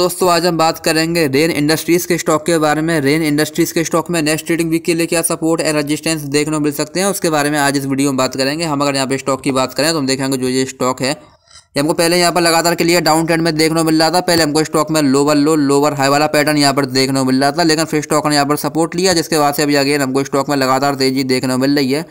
दोस्तों आज हम बात करेंगे रेन इंडस्ट्रीज के स्टॉक के बारे में रेन इंडस्ट्रीज के स्टॉक में नेक्स्ट ट्रेडिंग वीक के लिए क्या सपोर्ट एंड रेजिस्टेंस देखने को मिल सकते हैं उसके बारे में आज इस वीडियो में बात करेंगे हम अगर यहाँ पे स्टॉक की बात करें तो हम देखेंगे जो ये स्टॉक है ये हमको पहले यहाँ पर लगातार के लिए डाउन ट्रेंड में देखने को मिल रहा था पहले हमको स्टॉक में लोअर लो लोअर हाई वाला पैटर्न यहाँ पर देखने को मिल रहा था लेकिन फिर स्टॉक ने यहाँ पर सपोर्ट लिया जिसके बाद से अभी अगेन हमको स्टॉक में लगातार तेजी देखने को मिल रही है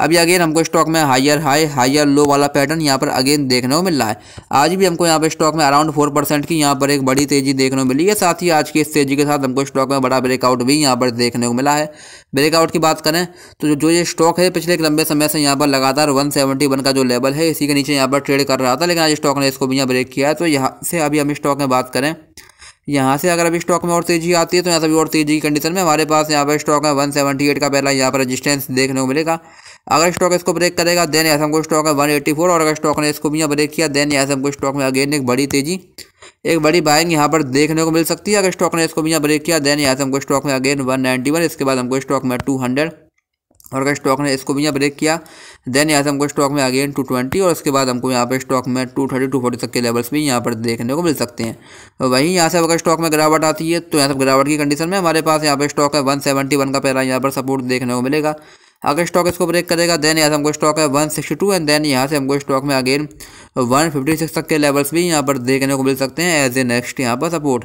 अभी अगेन हमको स्टॉक में हायर हाई हायर लो वाला पैटर्न यहाँ पर अगेन देखने को मिल रहा है आज भी हमको यहाँ पर स्टॉक में अराउंड फोर परसेंट की यहाँ पर एक बड़ी तेजी देखने को मिली है साथ ही आज की इस तेजी के साथ हमको स्टॉक में बड़ा ब्रेकआउट भी यहाँ पर देखने को मिला है ब्रेकआउट की बात करें तो जो ये स्टॉक है पिछले एक लंबे समय से यहाँ पर लगातार वन सेवेंटी वन का जो लेवल है इसी के नीचे यहाँ पर ट्रेड कर रहा था लेकिन आज स्टॉक ने इसको भी यहाँ ब्रेक किया है तो यहाँ से अभी हम स्टॉक में बात करें यहाँ से अगर अभी स्टॉक में और तेजी आती है तो यहाँ से भी और तेजी की कंडीशन में हमारे पास यहाँ पर स्टॉक है वन सेवेंटी एट का पहला यहाँ पर रेजिस्टेंस देखने को मिलेगा अगर स्टॉक इसको ब्रेक करेगा देन ऐसा हमको स्टॉक में फोर और अगर स्टॉक ने इसको भी यहाँ ब्रेक किया देन यहाँ से हमको स्टॉक में अगेन एक बड़ी तेजी एक बड़ी बाइंग यहाँ पर देखने को मिल सकती है अगर स्टॉक ने इसको भी यहाँ ब्रेक किया देन ऐसा हमको स्टॉक में अगेन वन इसके बाद हमको स्टॉक में हंड्रेड और अगर स्टॉक ने इसको भी यहाँ ब्रेक किया देन यहाँ से हमको स्टॉक में अगेन टू ट्वेंटी और उसके बाद हमको यहाँ पर स्टॉक में टू थर्टी टू फोर्टी तक के लेवल्स भी यहाँ पर देखने को मिल सकते हैं तो वहीं यहाँ से अगर स्टॉक में गिरावट आती है तो यहाँ से गिरावट की कंडीशन में हमारे पास यहाँ पर स्टॉक है वन सेवेंटी वन का पहला यहाँ पर सपोर्ट देखने को मिलेगा अगर स्टॉक इसको ब्रेक करेगा देन यहाँ से हमको स्टॉक है one sixty two and then यहाँ से हमको स्टॉक में अगेन वन फिफ्टी सिक्स तक के लेवल्स भी यहाँ पर देखने को मिल सकते हैं एज ए नेक्स्ट यहाँ पर सपोर्ट